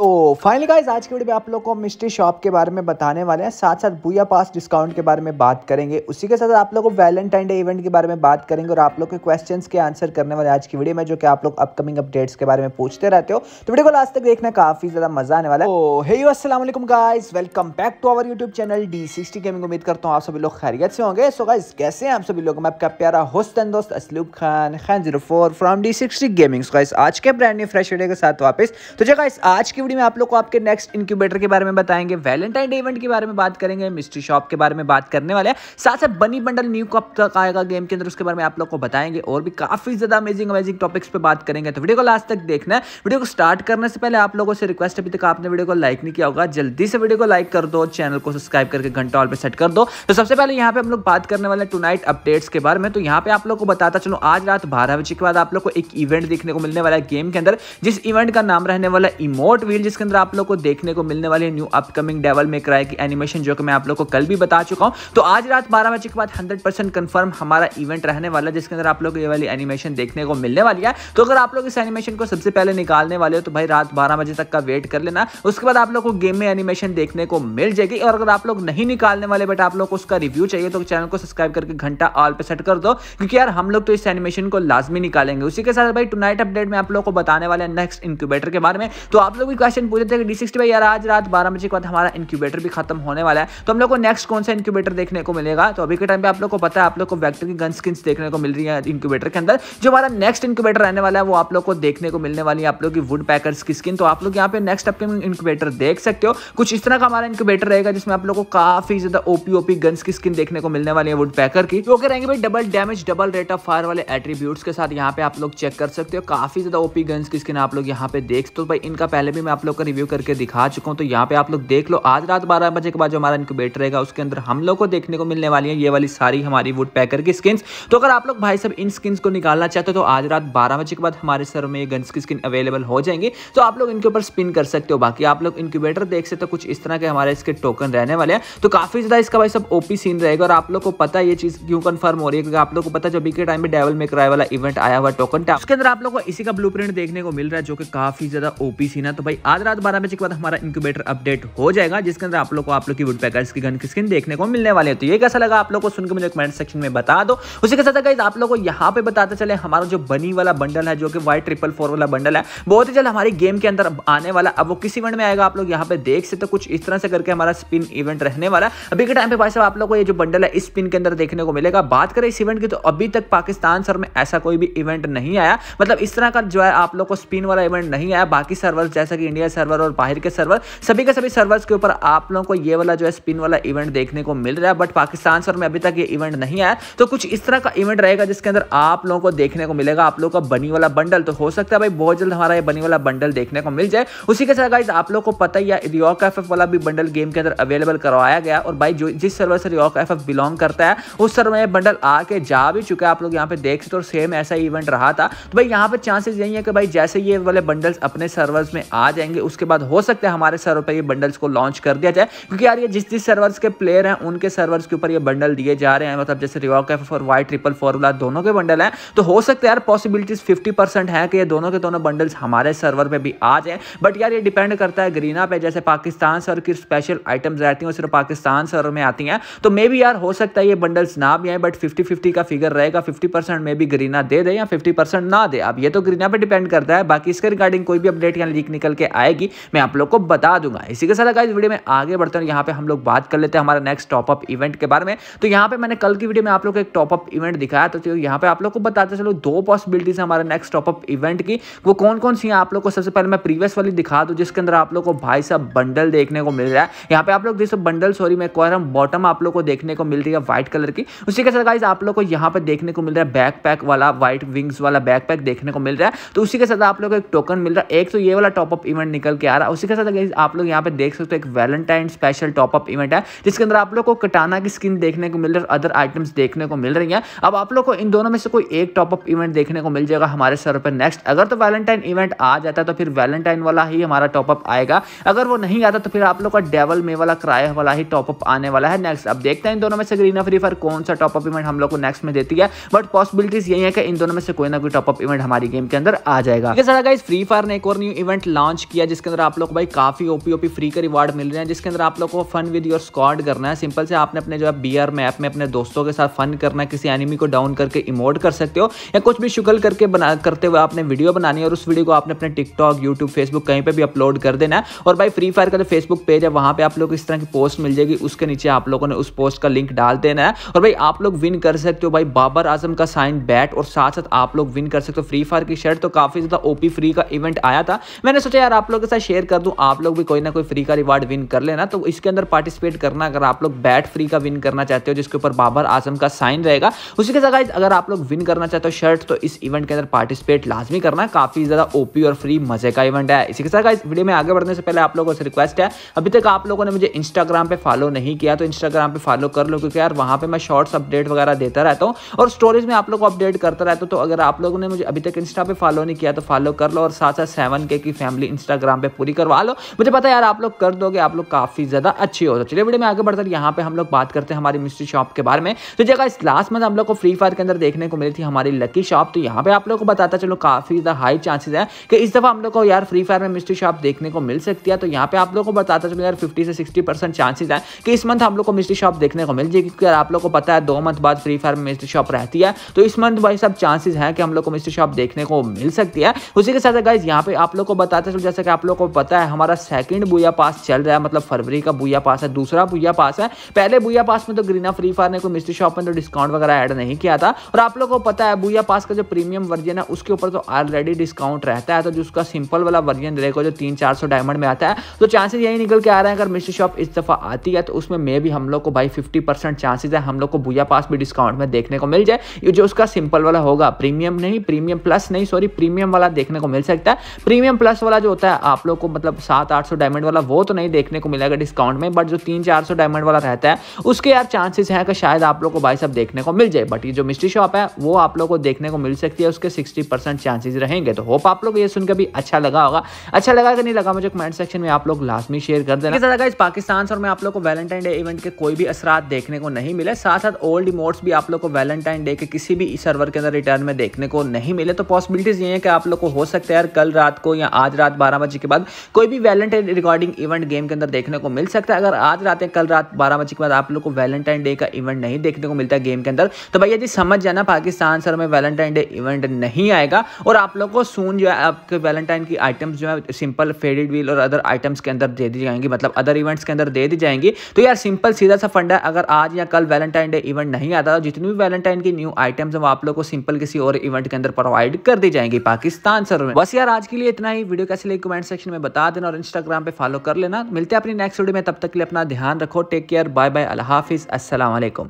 तो final guys आज के वीडियो में आप लोग को मिस्ट्री शॉप के बारे में बताने वाले हैं साथ साथ बुया पास डिस्काउंट के बारे में बात करेंगे उसी के साथ आप लोग को वैलेंटाइन डे इवेंट के बारे में बात करेंगे और आप लोग के क्वेश्चंस के आंसर करने वाले आज की वीडियो में जो कि आप लोग अपकमिंग अपडेट्स के बारे में पूछते रहते हो तो वीडियो को लास्ट तक देखना काफी ज्यादा मजा आने वाला है तो hey Aslam guys welcome back to our YouTube channel D sixty gaming उम्मीद करता हूँ आप सभी लोग खैरियत से होंगे सो गाइज कैसे आप सभी लोग मैं आपका प्यारा होस्टन दोस्त Asloob Khan Khan zero from D sixty gaming आज के ब्रांड फ्रेश वीडियो के साथ वापस तो जो गाइस आज की वीडियो में आप लोग को आपके नेक्स्ट इंक्यूबेटर के बारे में बताएंगे वैलेंटाइन डे इवेंट के बारे में बात करेंगे मिस्ट्री शॉप के बारे में बात करने वाले हैं साथ साथ बनी बंडल न्यू कप तक आएगा गेम के अंदर उसके बारे में आप लोग को बताएंगे और भी काफी ज्यादा अमेजिंग अमेजिंग टॉपिक्स पर बात करेंगे तो वीडियो को लास्ट तक देखना वीडियो को स्टार्ट करने से पहले आप लोगों से रिक्वेस्ट अभी तक आपने वीडियो को लाइक नहीं किया होगा जल्दी से वीडियो को लाइक कर दो चैनल को सब्सक्राइब करके घंटा ऑल पर सेट कर दो तो सबसे पहले यहाँ पे हम लोग बात करने वाले टू नाइट अपडेट्स के बारे में तो यहाँ पे आप लोग को बताता चलो आज रात बारह बजे के बाद आप लोग को एक इवेंट देखने को मिलने वाला है गेम के अंदर जिस इवेंट का नाम रहने वाला इमोट रील जिसके अंदर आप लोग को देखने को मिलने वाली न्यू अपकमिंग डेवल में कराए की एनिमेशन जो कि मैं आप लोग को कल भी बता चुका हूँ तो आज रात बारह बजे के बाद हंड्रेड परसेंट कन्फर्म हमारा इवेंट रहने वाला है जिसके अंदर आप लोग को ये वाली एनिमेशन देखने को मिलने वाली है तो अगर आप लोग इस एनिमेशन को सबसे पहले निकालने वाले हो तो भाई रात बारह बजे तक का वेट कर लेना उसके बाद आप लोग को गेम में एनिमेशन देखने को मिल जाएगी और अगर आप लोग नहीं निकालने वाले बट आप लोग को उसका रिव्यू चाहिए तो चैनल को सब्सक्राइब करके घंटा ऑल पे सेट कर दो क्योंकि यार हम लोग तो इस एनिमेशन को लाजमी निकालेंगे उसी के साथ भाई टू अपडेट में आप लोग को बताने वाले नेक्स्ट इंक्यूबेटर के बारे में तो आप लोग भी क्वेश्चन पूछे थे कि डी सिक्सटी भाई यार आज रात बारह बजे के बाद हमारा इंक्यूबेटर भी खत्म होने वाला है तो हम लोग को नेक्स्ट कौन सा इंक्यूबेटर देखने को मिलेगा तो अभी के टाइम पे आप लोग को पता है आप लोग को वैक्टर की गन स्किन्स देखने को मिल रही है इंक्यूबेटर के अंदर जो हमारा नेक्स्ट इंक्यूबेटर रहने वाला है वो आप लोग को देखने को मिलने वाली है आप लोग की वुड पैकर्स की स्किन तो आप लोग यहाँ पे नेक्स्ट अपने इंक्यूबेटर देख सकते हो कुछ इस तरह का हमारा इंक्यूबेटर रहेगा जिसमें आप लोग को काफी ज्यादा ओपी ओपी गन्स की स्किन देखने को मिलने वाली है वुड पैकर की जो रहेंगे भाई double damage double rate of fire वाले एट्रीब्यूट्स के साथ यहाँ पे आप लोग चेक कर सकते हो काफी ज्यादा ओपी गन्स की स्किन आप लोग यहाँ पे देख सकते हो तो भाई इनका पहले भी मैं आप लोग का रिव्यू करके दिखा चुका हूँ तो यहाँ पे आप लोग देख लो आज रात बारह बजे के बाद जो हमारा इनक्यूबेटर रहेगा उसके अंदर हम लोग को देखने को मिलने वाली है ये वाली सारी हमारी वुड पैकर की स्किन तो अगर आप लोग भाई सब इन स्किन को निकालना चाहते हो तो आज रात बारह बजे के बाद हमारे सर में ये गन्स की स्किन अवेलेबल हो जाएंगी तो आप लोग इनके ऊपर स्पिन कर सकते हो बाकी आप लोग इनक्यूबेटर देख सकते हो कुछ इस तरह के हमारे इसके टोकन रहने वाले हैं तो काफी ज्यादा इसका भाई सब ओपी सीन रहेगा और आप लोग को पता ये चीज क्यों कन्फर्म हो रही है क्योंकि आप लोग को पता है बी के टाइम में डेवल में कराए वाला इवेंट आया हुआ टोकन टाइप उसके अंदर आप लोग को इसी का ब्लू देखने को मिल रहा है जो कि काफी ज्यादा ओपी सीन है तो भाई आज रात बारह बजे के बाद हमारा इंक्यूबेटर अपडेट हो जाएगा जिसके अंदर आप लोग को आप लोग की वुड पैकर्स की गन की स्किन देखने को मिलने वाले तो ये कैसा लगा आप लोग को सुनकर मुझे कमेंट सेक्शन में बता दो उसी के साथ अगर आप लोग को यहाँ पे बताते चले हमारा जो बनी वाला बंडल है जो कि वाइट ट्रिपल फोर वाला बंडल है बहुत ही जल्द हमारी गेम के अंदर आने वाला अब वो किस इवेंट में आएगा आप लोग यहाँ पे देख सकते तो कुछ इस तरह से करके हमारा स्पिन इवेंट रहने वाला अभी के टाइम पे भाई साहब आप लोग को ये जो बंडल है इस स्पिन के अंदर देखने को मिलेगा बात करें इस इवेंट की तो अभी तक पाकिस्तान सर में ऐसा कोई भी इवेंट नहीं आया मतलब इस तरह का जो है आप लोग को स्पिन वाला इवेंट नहीं आया बाकी सर्वर जैसा कि इंडिया सर्वर और बाहर के सर्वर सभी के सभी सर्वर्स के ऊपर आप लोगों को ये वाला जो है स्पिन वाला इवेंट देखने को मिल रहा है बट पाकिस्तान सर में अभी तक ये इवेंट नहीं आया तो कुछ इस तरह का इवेंट रहेगा जिसके अंदर आप लोगों को देखने को मिलेगा आप लोगों का बनी वाला बंडल तो हो सकता है भाई बहुत जल्द हमारा ये बनी वाला बंडल देखने को मिल जाए उसी के साथ गाइज आप लोग को पता ही है रियॉक एफ वाला भी बंडल गेम के अंदर अवेलेबल करवाया गया और भाई जो जिस सर्वर से रियॉक एफ बिलोंग करता है उस सर्वर में बंडल आके जा भी चुका है आप लोग यहाँ पे देख सकते हो सेम ऐसा इवेंट रहा था तो भाई यहाँ पर चांसेस यही है कि भाई जैसे ये वाले बंडल्स अपने सर्वर्स में आ जाएंगे उसके बाद हो सकता है हमारे सर्वर पर ये बंडल्स को लॉन्च कर दिया जाए क्योंकि यार ये जिस जिस सर्वर्स के प्लेयर हैं उनके सर्वर्स के ऊपर ये बंडल दिए जा रहे हैं मतलब जैसे रिवॉक एफ और वाई ट्रिपल फॉर्मूला दोनों के बंडल हैं तो हो सकता है यार पॉसिबिलिटीज फिफ्टी परसेंट है कि ये दोनों के दोनों बंडल्स हमारे सर्वर पर भी आ जाए बट यार ये डिपेंड करता है ग्रीना पे जैसे पाकिस्तान सर की स्पेशल आइटम्स रहती हैं वो सिर्फ पाकिस्तान सर्वर में आती हैं तो मे भी यार हो सकता है ये बंडल्स ना भी आए बट फिफ्टी फिफ्टी का फिगर रहेगा फिफ्टी परसेंट मे भी ग्रीना दे दे या फिफ्टी परसेंट ना दे अब ये तो ग्रीना पर डिपेंड करता है बाकी इसके रिगार्डिंग कोई भी अपडेट या लीक निकल के के आएगी मैं आप लोग को बता दूंगा इसी के साथ अगर इस वीडियो में आगे बढ़ते हैं यहाँ पे हम लोग बात कर लेते हैं हमारा नेक्स्ट टॉपअप इवेंट के बारे में तो यहाँ पे मैंने कल की वीडियो में आप लोग को एक टॉपअप इवेंट दिखाया तो यहाँ पे आप लोग को बताते चलो दो पॉसिबिलिटीज हमारे नेक्स्ट टॉपअप इवेंट की वो कौन कौन सी है आप लोग को सबसे पहले मैं प्रीवियस वाली दिखा दूँ जिसके अंदर आप लोग को भाई साहब बंडल देखने को मिल रहा है यहाँ पे आप लोग जैसे बंडल सॉरी मैं कह बॉटम आप लोग को देखने को मिल रही है व्हाइट कलर की उसी के साथ आप लोग को यहाँ पे देखने को मिल रहा है बैकपैक वाला व्हाइट विंग्स वाला बैकपैक देखने को मिल रहा है तो उसी के साथ आप लोग को एक टोकन मिल रहा है एक तो ये वाला टॉपअप इवेंट इवेंट निकल के आ रहा है उसी के साथ आप लोग यहाँ पे देख सकते हो एक वैलेंटाइन स्पेशल टॉपअप इवेंट है जिसके अंदर आप लोग को कटाना की स्किन देखने को मिल रही है अदर आइटम्स देखने को मिल रही है अब आप लोग को इन दोनों में से कोई एक टॉपअप इवेंट देखने को मिल जाएगा हमारे सर पर नेक्स्ट अगर तो वैलेंटाइन इवेंट आ जाता है तो फिर वैलेंटाइन वाला ही हमारा टॉपअप आएगा अगर वो नहीं आता तो फिर आप लोग का डेवल मे वाला क्राय वाला ही टॉपअप आने वाला है नेक्स्ट अब देखते हैं इन दोनों में से ग्रीन फ्री फायर कौन सा टॉपअप इवेंट हम लोग को नेक्स्ट में देती है बट पॉसिबिलिटीज यही है कि इन दोनों में से कोई ना कोई टॉपअप इवेंट हमारी गेम के अंदर आ जाएगा फ्री फायर ने एक और न्यू इवेंट लॉन्च किया जिसके अंदर आप लोग को भाई काफ़ी ओपी ओपी फ्री का रिवार्ड मिल रहे हैं जिसके अंदर आप लोग को फन विद योर स्क्वाड करना है सिंपल से आपने अपने जो है बी आर मैप में अपने दोस्तों के साथ फन करना है किसी एनिमी को डाउन करके इमोट कर सकते हो या कुछ भी शुगल करके बना करते हुए आपने वीडियो बनानी है और उस वीडियो को आपने अपने टिकटॉक यूट्यूब फेसबुक कहीं पर भी अपलोड कर देना है और भाई फ्री फायर का जो फेसबुक पेज है वहाँ पर आप लोग इस तरह की पोस्ट मिल जाएगी उसके नीचे आप लोगों ने उस पोस्ट का लिंक डाल देना है और भाई आप लोग विन कर सकते हो भाई बाबर आजम का साइन बैट और साथ साथ आप लोग विन कर सकते हो फ्री फायर की शर्ट तो काफ़ी ज़्यादा ओपी फ्री का इवेंट आया था मैंने सोचा यार आप लोग के साथ शेयर कर दूं आप लोग भी कोई ना कोई फ्री का रिवार्ड विन कर लेना तो इसके अंदर पार्टिसिपेट करना अगर आप लोग बैट फ्री का विन करना चाहते हो जिसके ऊपर बाबर आजम का साइन रहेगा उसी के साथ अगर आप लोग विन करना चाहते हो शर्ट तो इस इवेंट के अंदर पार्टिसिपेट लाजमी करना काफ़ी ज़्यादा ओपी और फ्री मजे का इवेंट है इसी के साथ वीडियो में आगे बढ़ने से पहले आप लोगों से रिक्वेस्ट है अभी तक आप लोगों ने मुझे इंस्टाग्राम पर फॉलो नहीं किया तो इंस्टाग्राम पर फॉलो कर लो क्योंकि यार वहां पर मैं शॉर्ट्स अपडेट वगैरह देता रहता हूँ और स्टोरीज में आप लोग को अपडेट करता रहता हूँ तो अगर आप लोगों ने मुझे अभी तक इंस्टा पर फॉलो नहीं किया तो फॉलो कर लो और साथ साथ सेवन के की फैमिली इंस्टाग्राम पे पूरी करवा लो मुझे पता है यार आप लोग कर दोगे आप लोग काफ़ी ज़्यादा अच्छे हो तो चलिए वीडियो में आगे बढ़कर यहाँ पे हम लोग बात करते हैं हमारी मिस्ट्री शॉप के बारे में तो जगह इस लास्ट मंथ हम लोग को फ्री फायर के अंदर देखने को मिली थी हमारी लकी शॉप तो यहाँ पे आप लोग को बताता चलो काफ़ी ज़्यादा हाई चांसेस है कि इस दफ़ा हम लोग को यार फ्री फायर में मिस्ट्री शॉप देखने को मिल सकती है तो यहाँ पे आप लोग को बताता चलो यार फिफ्टी से सिक्सटी परसेंट चांसेस है कि इस मंथ हम लोग को मिस्ट्री शॉप देखने को मिल जाएगी क्योंकि आप लोग को पता है दो मंथ बाद फ्री फायर में मिस्ट्री शॉप रहती है तो इस मंथ भाई सब चांसेस हैं कि हम लोग को मिस्ट्री शॉप देखने को मिल सकती है उसी के साथ यहाँ पे आप लोग को बताते चलो जैसा कि आप लोगों को पता है हमारा सेकंड बुया पास चल रहा है मतलब फरवरी का बुया पास है दूसरा बुया पास है पहले बुया पास में तो ग्रीना फ्री फायर ने कोई मिस्ट्री शॉप में तो डिस्काउंट वगैरह ऐड नहीं किया था और आप लोगों को पता है बुया पास का जो प्रीमियम वर्जन है उसके ऊपर तो ऑलरेडी डिस्काउंट रहता है तो जो उसका सिंपल वाला वर्जन रहेगा जो तीन चार डायमंड में आता है तो चांसेज यही निकल के आ रहे हैं अगर मिस्ट्री शॉप इस दफ़ा आती है तो उसमें मे भी हम लोग को भाई फिफ्टी परसेंट है हम लोग को बुया पास भी डिस्काउंट में देखने को मिल जाए ये जो उसका सिंपल वाला होगा प्रीमियम नहीं प्रीमियम प्लस नहीं सॉरी प्रीमियम वाला देखने को मिल सकता है प्रीमियम प्लस वाला जो होता है आप लोग को मतलब सात आठ सौ डायमंड वाला वो तो नहीं देखने को मिलेगा डिस्काउंट में बट जो तीन चार सौ डायमंड वाला रहता है उसके यार चांसेस हैं कि शायद आप लोग को भाई साहब देखने को मिल जाए बट ये जो मिस्ट्री शॉप है वो आप लोग को देखने को मिल सकती है उसके सिक्सटी परसेंट चांसेज रहेंगे तो होप आप लोग ये सुनकर भी अच्छा लगा होगा अच्छा लगा कि नहीं लगा मुझे कमेंट सेक्शन में आप लोग लाजमी शेयर कर देना ज़्यादा इस पाकिस्तान से और मैं आप लोग को वैलेंटाइन डे इवेंट के कोई भी असरा देखने को नहीं मिले साथ साथ ओल्ड इमोट्स भी आप लोग को वैलेंटाइन डे के किसी भी सर्वर के अंदर रिटर्न में देखने को नहीं मिले तो पॉसिबिलिटीज़ ये है कि आप लोग को हो सकता है यार कल रात को या आज रात बारह बजे के बाद कोई भी वैलेंटाइन रिकॉर्डिंग इवेंट गेम के अंदर देखने को मिल सकता है अगर आज रात या कल रात बारह बजे के बाद आप लोग को वैलेंटाइन डे का इवेंट नहीं देखने को मिलता गेम के अंदर तो भैया जी समझ जाना पाकिस्तान सर में वैलेंटाइन डे इवेंट नहीं आएगा और आप लोग को सून जो है आपके वैलेंटाइन की आइटम्स जो है सिंपल फेडेड व्हील और अदर आइटम्स के अंदर दे दी जाएंगी मतलब अदर इवेंट्स के अंदर दे दी जाएंगी तो यार सिंपल सीधा सा फंड है अगर आज या कल वैलेंटाइन डे इवेंट नहीं आता तो जितनी भी वैलेंटाइन की न्यू आइटम्स हैं वो आप लोग को सिंपल किसी और इवेंट के अंदर प्रोवाइड कर दी जाएंगी पाकिस्तान सर में बस यार आज के लिए इतना ही वीडियो कैसे लगी कमेंट सेक्शन में बता देना और इंस्टाग्राम पे फॉलो कर लेना मिलते हैं अपनी नेक्स्ट वीडियो में तब तक के लिए अपना ध्यान रखो टेक केयर बाय बाय अल्लाह हाफिज़ असल